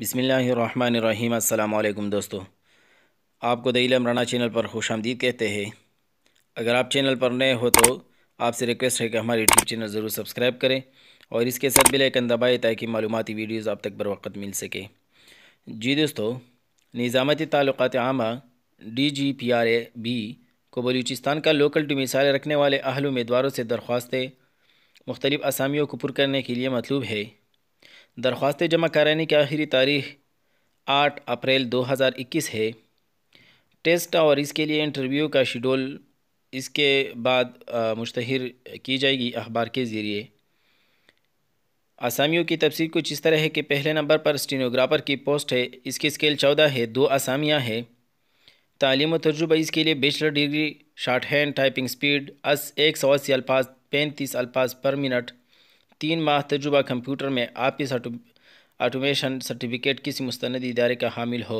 बसमीम् अल्लाम दोस्तों आपको दईल अमराना चैनल पर खुश आमदीद कहते हैं अगर आप चैनल पर नए हो तो आपसे रिक्वेस्ट है कि हमारे यूट्यूब चैनल ज़रूर सब्सक्राइब करें और इसके साथ बिल आइकन दबाएँ ताकि मालूमती वीडियोज़ आप तक बरवक़त मिल सके जी दोस्तों निज़ामती ताल्लुक़ात आमा D G P R A B को बलूचिस्तान का लोकल टू रखने वाले अहल उम्मीदवारों से दरख्वास्तें मुख्तलिफ़ असामियों को पुर करने के लिए मतलूब है दरख्वास्तें जमा कराने की आखिरी तारीख आठ अप्रैल 2021 है टेस्ट और इसके लिए इंटरव्यू का शेड्यूल इसके बाद मुश्तहर की जाएगी अखबार के ज़रिए आसामियों की तफसील कुछ इस तरह है कि पहले नंबर पर स्टीनोग्राफर की पोस्ट है इसकी स्केल चौदह है दो आसामियाँ हैं तालीम तजुर्बा इसके लिए bachelor degree short hand typing speed अस एक सौ अस्सी अल्फाज पैंतीस अल्फाज पर मिनट तीन माह तजुबा कंप्यूटर में आपिस ऑटोमेशन सर्टिफिकेट किसी मुस्ंद इदारे का हामिल हो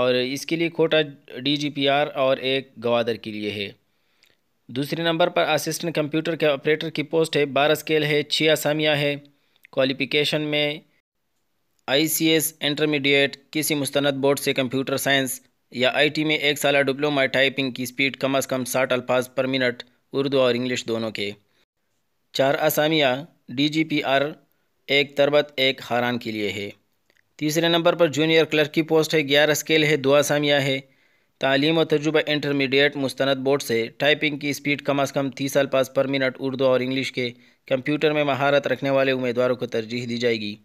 और इसके लिए कोटा डीजीपीआर और एक गवादर के लिए है दूसरे नंबर पर असिस्टेंट कंप्यूटर के ऑपरेटर की पोस्ट है बारह स्केल है छः आसामियाँ है क्वालिफिकेशन में आईसीएस इंटरमीडिएट किसी मुस्ंद बोर्ड से कंप्यूटर साइंस या आईटी में एक साल डिप्लोमा टाइपिंग की स्पीड कम अज़ कम साठ अल्फाज पर मिनट उर्दू और इंग्लिश दोनों के चार असामियाँ डी जी पी आर एक तरबत एक हारान के लिए है तीसरे नंबर पर जूनियर क्लर्क की पोस्ट है ग्यारह स्केल है दो असामियाँ है तालीम और तजुबा इंटरमीडिएट मुस्ंद बोर्ड से टाइपिंग की स्पीड कम अज़ कम तीस साल पास पर मिनट उर्दू और इंग्लिश के कंप्यूटर में महारत रखने वाले उम्मीदवारों को तरजीह दी जाएगी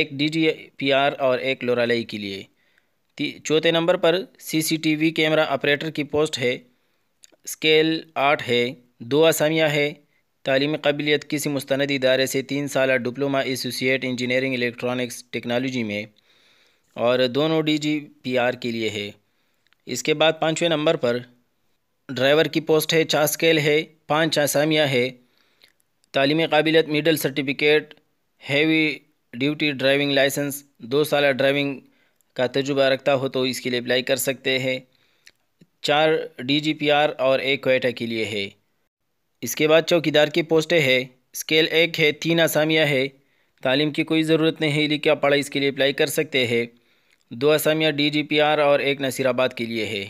एक डी जी पी आर और एक लोरालई के लिए चौथे नंबर पर C C T V camera operator की पोस्ट है स्केल आठ है दो आसामियाँ है तालीमी काबिलियत किसी मुस्ंद इदारे से तीन साल diploma associate engineering electronics technology में और दोनों डी जी पी आर के लिए है इसके बाद पाँचवें नंबर पर ड्राइवर की पोस्ट है चार स्केल है पाँच आसामिया है तालीमी काबिलियत middle certificate heavy duty driving licence दो साल ड्राइविंग का तजुर्बा रखता हो तो इसके लिए अप्लाई कर सकते हैं चार डीजीपीआर और एक क्वेटा के लिए है इसके बाद चौकीदार की पोस्टें है स्केल एक है तीन आसामियाँ है तालीम की कोई ज़रूरत नहीं है लिखा पढ़ा इसके लिए अप्लाई कर सकते हैं दो आसामियाँ आर और एक नसीराबाद के लिए है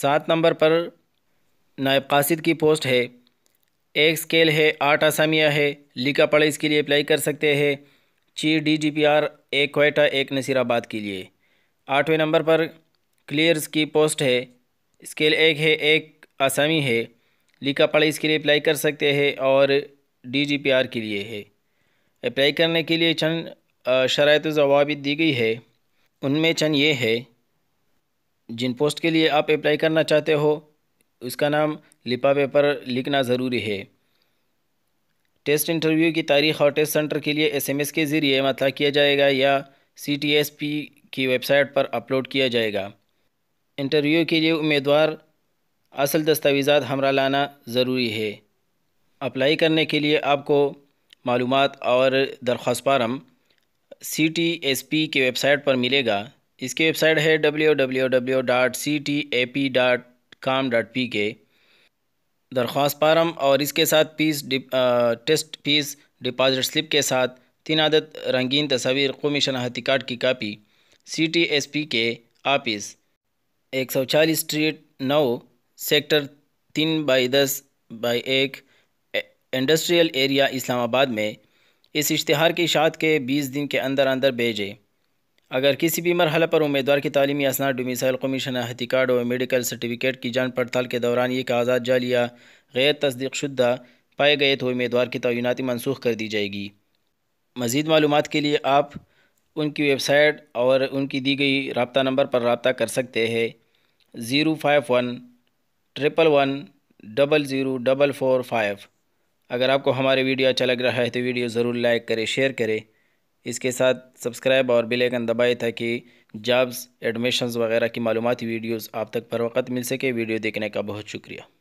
सात नंबर पर नायब कासिद की पोस्ट है एक स्केल है आठ आसामियाँ है लिखा पढ़ा इसके लिए अप्लाई कर सकते हैं ची डी जी पी आर एक क्वेटा एक नसीराबाद के लिए आठवें नंबर पर क्लियर्स की पोस्ट है स्केल एक है एक आसामी है लिखा पढ़ाई इसके लिए अप्लाई कर सकते हैं और डी के लिए है अप्लाई करने के लिए चंद शरात जवाब दी गई है उनमें चंद ये है जिन पोस्ट के लिए आप अप्लाई करना चाहते हो उसका नाम लिपा पेपर लिखना ज़रूरी है टेस्ट इंटरव्यू की तारीख और टेस्ट सेंटर के लिए एसएमएस के ज़रिए मतला किया जाएगा या सीटीएसपी की वेबसाइट पर अपलोड किया जाएगा इंटरव्यू के लिए उम्मीदवार असल दस्तावेज़ा हमरा लाना ज़रूरी है अप्लाई करने के लिए आपको मालूम और दरख्वास्त form C T S P के वेबसाइट पर मिलेगा इसकी वेबसाइट है W W W dot C T A P dot com dot P K दरख्वास्त फारम और इसके साथ fees test fees deposit slip के साथ तीन आदत रंगीन तस्वीर कौमी शनाहती कार्ड की copy C T S P के ऑफिस एक सौ चालीस स्ट्रीट नौ सेक्टर तीन बाई दस बाई एक इंडस्ट्रियल एरिया इस्लामाबाद में इस इश्तहार की इशात के बीस दिन के अंदर अंदर भेजें अगर किसी भी मरहल पर उम्मीदवार की तलीमी असनाद डोमिसाइल कमीशन शनाख्ती कार्ड और मेडिकल सर्टिफिकेट की जान पड़ताल के दौरान ये कागजात जालिया गैर तस्दीक शुदा पाए गए तो उम्मीदवार की तयनती मनसूख कर दी जाएगी मज़ीद मालूम के लिए आप उनकी वेबसाइट और उनकी दी गई रबता नंबर पर रबता कर सकते हैं zero five one triple one double zero double four five अगर आपको हमारे वीडियो अच्छा लग रहा है तो वीडियो ज़रूर लाइक करें शेयर करें इसके साथ सब्सक्राइब और बेल आइकन दबाए ताकि जॉब्स एडमिशन्स वगैरह की मालूमती वीडियोस आप तक बर वक्त मिल सके वीडियो देखने का बहुत शुक्रिया